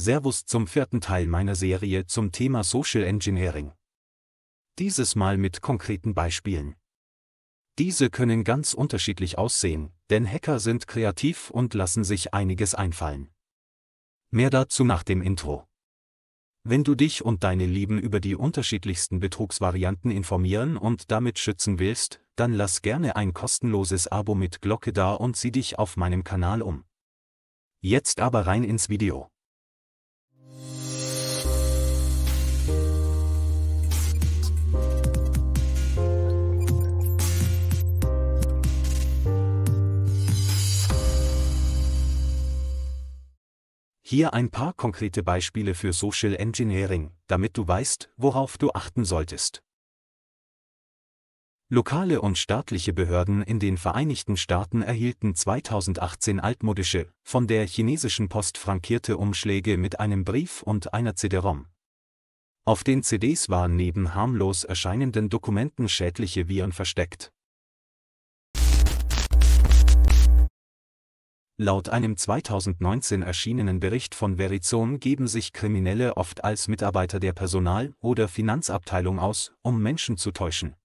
Servus zum vierten Teil meiner Serie zum Thema Social Engineering. Dieses Mal mit konkreten Beispielen. Diese können ganz unterschiedlich aussehen, denn Hacker sind kreativ und lassen sich einiges einfallen. Mehr dazu nach dem Intro. Wenn du dich und deine Lieben über die unterschiedlichsten Betrugsvarianten informieren und damit schützen willst, dann lass gerne ein kostenloses Abo mit Glocke da und sieh dich auf meinem Kanal um. Jetzt aber rein ins Video. Hier ein paar konkrete Beispiele für Social Engineering, damit du weißt, worauf du achten solltest. Lokale und staatliche Behörden in den Vereinigten Staaten erhielten 2018 altmodische, von der chinesischen Post frankierte Umschläge mit einem Brief und einer CD-ROM. Auf den CDs waren neben harmlos erscheinenden Dokumenten schädliche Viren versteckt. Laut einem 2019 erschienenen Bericht von Verizon geben sich Kriminelle oft als Mitarbeiter der Personal- oder Finanzabteilung aus, um Menschen zu täuschen.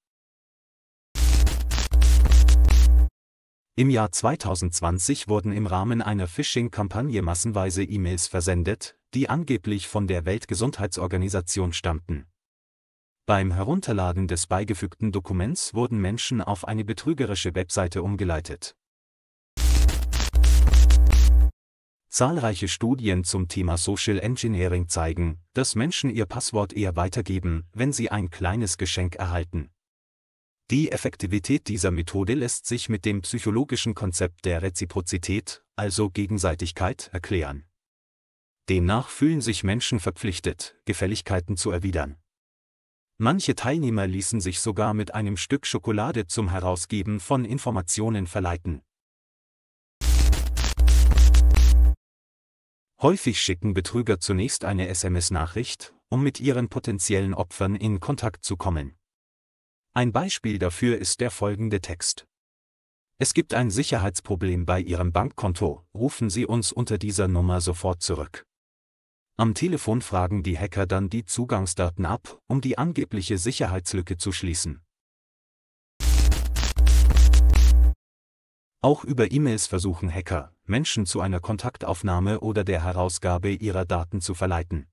Im Jahr 2020 wurden im Rahmen einer Phishing-Kampagne massenweise E-Mails versendet, die angeblich von der Weltgesundheitsorganisation stammten. Beim Herunterladen des beigefügten Dokuments wurden Menschen auf eine betrügerische Webseite umgeleitet Zahlreiche Studien zum Thema Social Engineering zeigen, dass Menschen ihr Passwort eher weitergeben, wenn sie ein kleines Geschenk erhalten. Die Effektivität dieser Methode lässt sich mit dem psychologischen Konzept der Reziprozität, also Gegenseitigkeit, erklären. Demnach fühlen sich Menschen verpflichtet, Gefälligkeiten zu erwidern. Manche Teilnehmer ließen sich sogar mit einem Stück Schokolade zum Herausgeben von Informationen verleiten. Häufig schicken Betrüger zunächst eine SMS-Nachricht, um mit ihren potenziellen Opfern in Kontakt zu kommen. Ein Beispiel dafür ist der folgende Text. Es gibt ein Sicherheitsproblem bei Ihrem Bankkonto, rufen Sie uns unter dieser Nummer sofort zurück. Am Telefon fragen die Hacker dann die Zugangsdaten ab, um die angebliche Sicherheitslücke zu schließen. Auch über E-Mails versuchen Hacker, Menschen zu einer Kontaktaufnahme oder der Herausgabe ihrer Daten zu verleiten.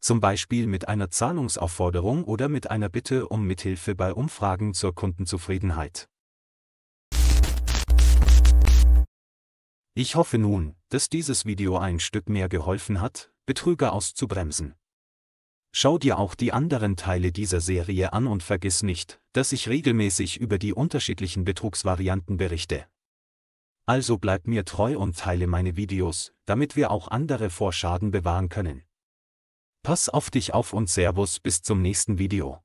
Zum Beispiel mit einer Zahlungsaufforderung oder mit einer Bitte um Mithilfe bei Umfragen zur Kundenzufriedenheit. Ich hoffe nun, dass dieses Video ein Stück mehr geholfen hat, Betrüger auszubremsen. Schau dir auch die anderen Teile dieser Serie an und vergiss nicht, dass ich regelmäßig über die unterschiedlichen Betrugsvarianten berichte. Also bleib mir treu und teile meine Videos, damit wir auch andere vor Schaden bewahren können. Pass auf dich auf und Servus bis zum nächsten Video.